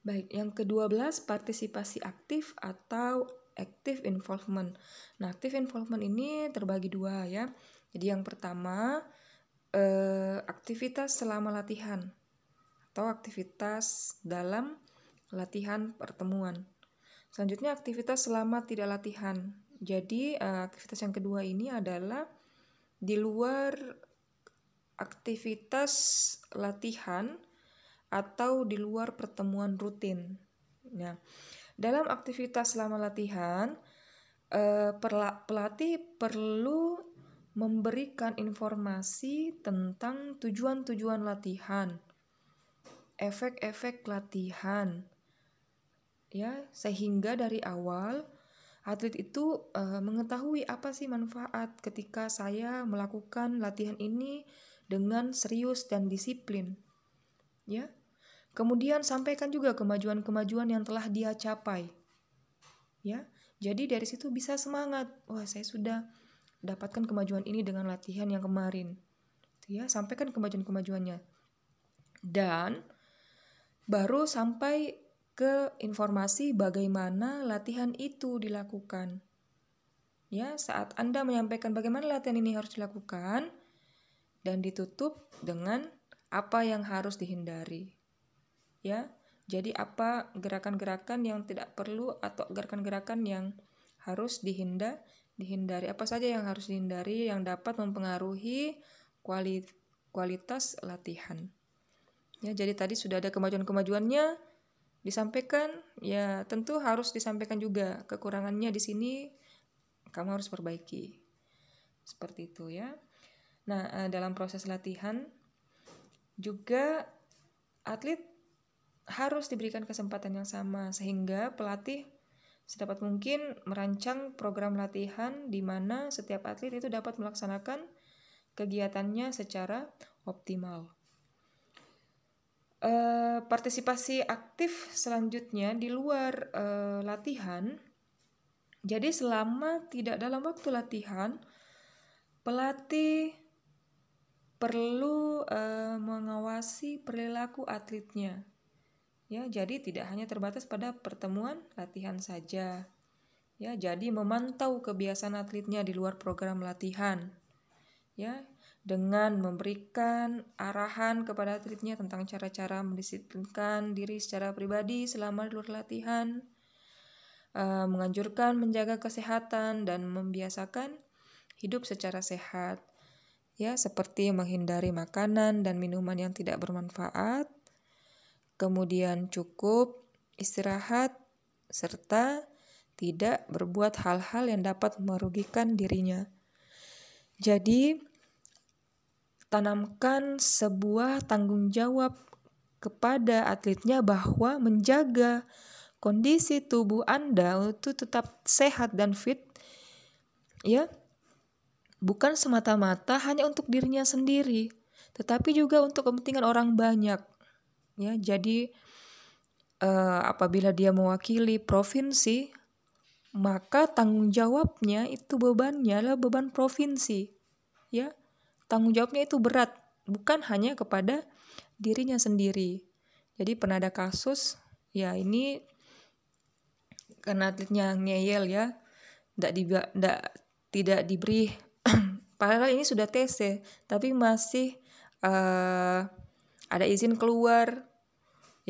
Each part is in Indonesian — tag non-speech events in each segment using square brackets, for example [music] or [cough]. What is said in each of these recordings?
Baik, yang ke-12 partisipasi aktif atau active involvement. Nah, active involvement ini terbagi dua ya. Jadi yang pertama eh, aktivitas selama latihan atau aktivitas dalam latihan pertemuan. Selanjutnya aktivitas selama tidak latihan. Jadi eh, aktivitas yang kedua ini adalah di luar aktivitas latihan atau di luar pertemuan rutin. Nah, dalam aktivitas selama latihan, eh, pelatih perlu memberikan informasi tentang tujuan-tujuan latihan, efek-efek latihan, ya sehingga dari awal atlet itu e, mengetahui apa sih manfaat ketika saya melakukan latihan ini dengan serius dan disiplin, ya Kemudian sampaikan juga kemajuan-kemajuan yang telah dia capai. Ya. Jadi dari situ bisa semangat. Wah, saya sudah dapatkan kemajuan ini dengan latihan yang kemarin. Ya, sampaikan kemajuan-kemajuannya. Dan baru sampai ke informasi bagaimana latihan itu dilakukan. Ya, saat Anda menyampaikan bagaimana latihan ini harus dilakukan dan ditutup dengan apa yang harus dihindari ya. Jadi apa gerakan-gerakan yang tidak perlu atau gerakan-gerakan yang harus dihindar, dihindari apa saja yang harus dihindari yang dapat mempengaruhi kuali, kualitas latihan. Ya, jadi tadi sudah ada kemajuan-kemajuannya disampaikan, ya tentu harus disampaikan juga kekurangannya di sini kamu harus perbaiki. Seperti itu ya. Nah, eh, dalam proses latihan juga atlet harus diberikan kesempatan yang sama sehingga pelatih sedapat mungkin merancang program latihan di mana setiap atlet itu dapat melaksanakan kegiatannya secara optimal. E, partisipasi aktif selanjutnya di luar e, latihan. Jadi selama tidak dalam waktu latihan, pelatih perlu e, mengawasi perilaku atletnya Ya, jadi tidak hanya terbatas pada pertemuan latihan saja. Ya, jadi memantau kebiasaan atletnya di luar program latihan. Ya, dengan memberikan arahan kepada atletnya tentang cara-cara mendisiplinkan diri secara pribadi selama di luar latihan, e, menganjurkan menjaga kesehatan dan membiasakan hidup secara sehat. Ya, seperti menghindari makanan dan minuman yang tidak bermanfaat, kemudian cukup istirahat, serta tidak berbuat hal-hal yang dapat merugikan dirinya. Jadi, tanamkan sebuah tanggung jawab kepada atletnya bahwa menjaga kondisi tubuh Anda itu tetap sehat dan fit, ya, bukan semata-mata hanya untuk dirinya sendiri, tetapi juga untuk kepentingan orang banyak ya jadi eh, apabila dia mewakili provinsi maka tanggung jawabnya itu bebannya adalah beban provinsi ya tanggung jawabnya itu berat bukan hanya kepada dirinya sendiri jadi pernah ada kasus ya ini karena atletnya ngeyel ya tidak di tidak diberi [clears throat] padahal ini sudah TC tapi masih uh, ada izin keluar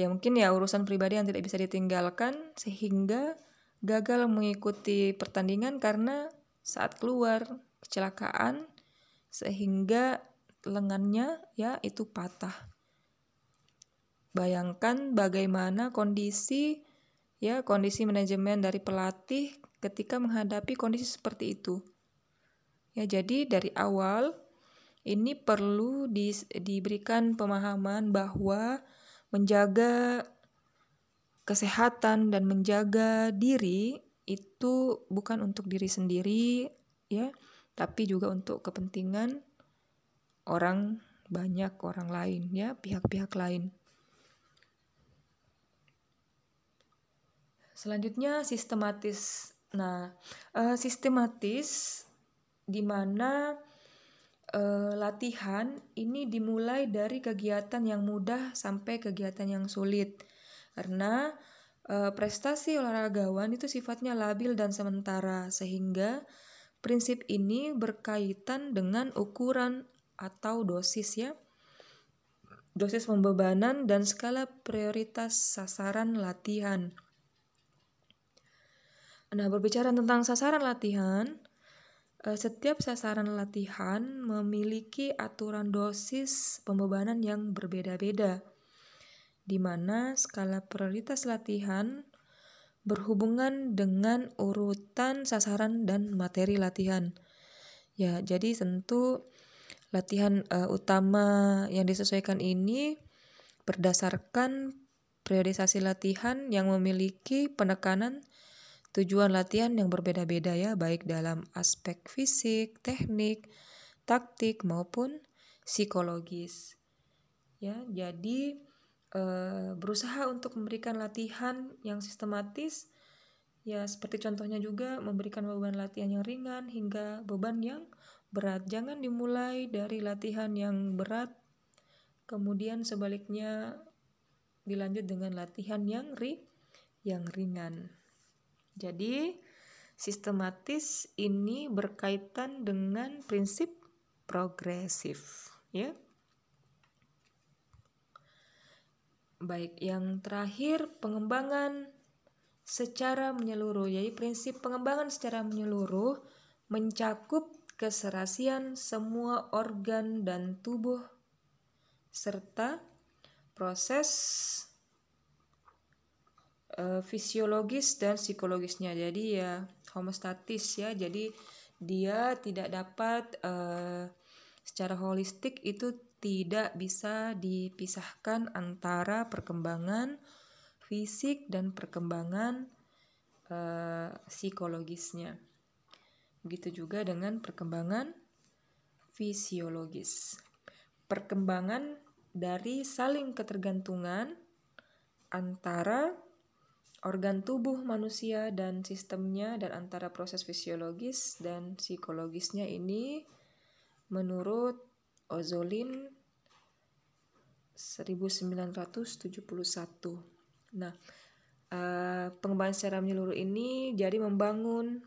ya mungkin ya urusan pribadi yang tidak bisa ditinggalkan sehingga gagal mengikuti pertandingan karena saat keluar kecelakaan sehingga lengannya ya itu patah. Bayangkan bagaimana kondisi ya kondisi manajemen dari pelatih ketika menghadapi kondisi seperti itu. Ya jadi dari awal ini perlu di, diberikan pemahaman bahwa menjaga kesehatan dan menjaga diri itu bukan untuk diri sendiri ya, tapi juga untuk kepentingan orang banyak orang lain ya, pihak-pihak lain. Selanjutnya sistematis. Nah, uh, sistematis di mana Eh, latihan ini dimulai dari kegiatan yang mudah sampai kegiatan yang sulit. Karena eh, prestasi olahragawan itu sifatnya labil dan sementara, sehingga prinsip ini berkaitan dengan ukuran atau dosis ya. Dosis pembebanan dan skala prioritas sasaran latihan. Nah, berbicara tentang sasaran latihan, Eh, setiap sasaran latihan memiliki aturan dosis pembebanan yang berbeda-beda, di mana skala prioritas latihan berhubungan dengan urutan sasaran dan materi latihan. Ya, jadi tentu latihan uh, utama yang disesuaikan ini berdasarkan priorisasi latihan yang memiliki penekanan Tujuan latihan yang berbeda-beda ya, baik dalam aspek fisik, teknik, taktik maupun psikologis. Ya, jadi e, berusaha untuk memberikan latihan yang sistematis ya seperti contohnya juga memberikan beban latihan yang ringan hingga beban yang berat. Jangan dimulai dari latihan yang berat kemudian sebaliknya dilanjut dengan latihan yang ri yang ringan. Jadi, sistematis ini berkaitan dengan prinsip progresif, ya. Baik, yang terakhir pengembangan secara menyeluruh, yaitu prinsip pengembangan secara menyeluruh mencakup keserasian semua organ dan tubuh serta proses Eh, fisiologis dan psikologisnya. Jadi ya homostatis ya. Jadi dia tidak dapat uh, secara holistik itu tidak bisa dipisahkan antara perkembangan fisik dan perkembangan uh, psikologisnya. Begitu juga dengan perkembangan fisiologis. Perkembangan dari saling ketergantungan antara organ tubuh manusia dan sistemnya dan antara proses fisiologis dan psikologisnya ini menurut Ozolin 1971. Nah, uh, pengembangan secara menyeluruh ini jadi membangun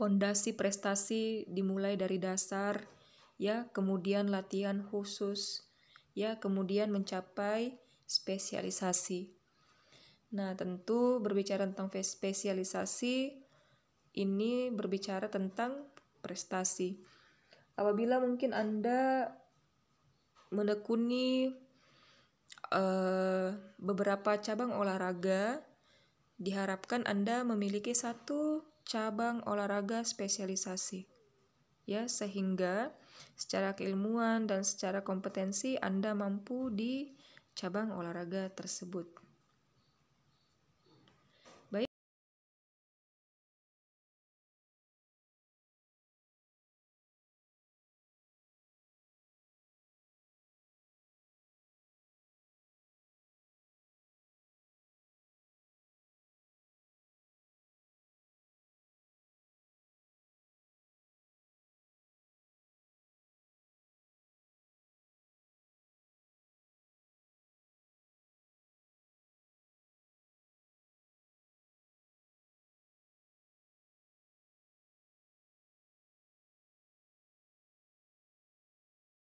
pondasi prestasi dimulai dari dasar ya, kemudian latihan khusus ya, kemudian mencapai spesialisasi. Nah, tentu berbicara tentang spesialisasi ini berbicara tentang prestasi. Apabila mungkin Anda menekuni uh, beberapa cabang olahraga, diharapkan Anda memiliki satu cabang olahraga spesialisasi. Ya, sehingga secara keilmuan dan secara kompetensi Anda mampu di cabang olahraga tersebut.